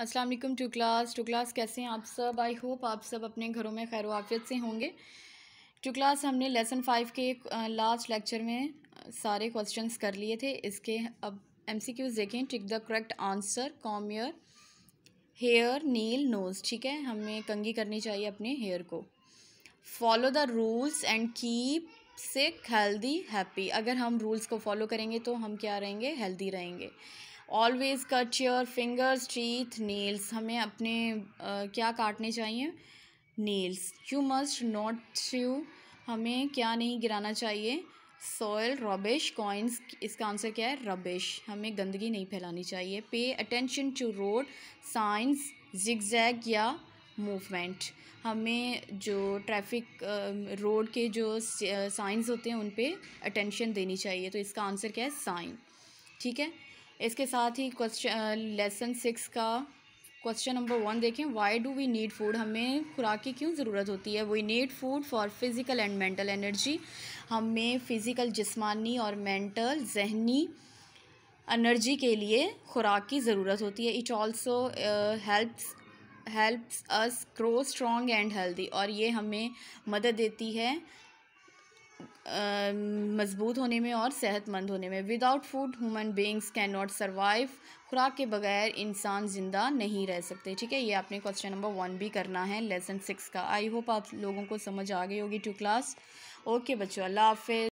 Aslam to class to class कैसे हैं आप सब आई होप आप सब अपने घरों में खैर वाफियत से होंगे टू क्लास हमने लेसन फाइव के लास्ट लेक्चर में सारे क्वेश्चंस कर लिए थे इसके अब एमसीक्यूज देखें tick the correct answer comb your hair nail nose ठीक है हमें कंगी करनी चाहिए अपने हेयर को follow the rules and keep sick healthy happy अगर हम रूल्स को फॉलो करेंगे तो हम क्या रहेंगे हेल्दी रहेंगे always cut your fingers teeth nails हमें अपने आ, क्या काटने चाहिए nails you must not you हमें क्या नहीं गिराना चाहिए सॉयल रबिश कॉइन्स इसका आंसर क्या है रबिश हमें गंदगी नहीं फैलानी चाहिए pay attention to road sides zigzag या मूवमेंट हमें जो ट्रैफिक रोड के जो साइंस होते हैं उन पे अटेंशन देनी चाहिए तो इसका आंसर क्या है साइन ठीक है इसके साथ ही क्वेश्चन लेसन सिक्स का क्वेश्चन नंबर वन देखें why do we need food हमें खुराक की क्यों ज़रूरत होती है we need food for physical and mental energy हमें फ़िज़िकल जिस्मानी और मेंटल जहनी एनर्जी के लिए खुराक की ज़रूरत होती है it also helps helps us grow strong and healthy और ये हमें मदद देती है मजबूत होने में और सेहतमंद होने में without food human beings can not survive खुराक के बगैर इंसान ज़िंदा नहीं रह सकते ठीक है ये आपने क्वेश्चन नंबर वन भी करना है लेसन सिक्स का आई होप आप लोगों को समझ आ गई होगी टू क्लास ओके बच्चों अल्लाह हाफि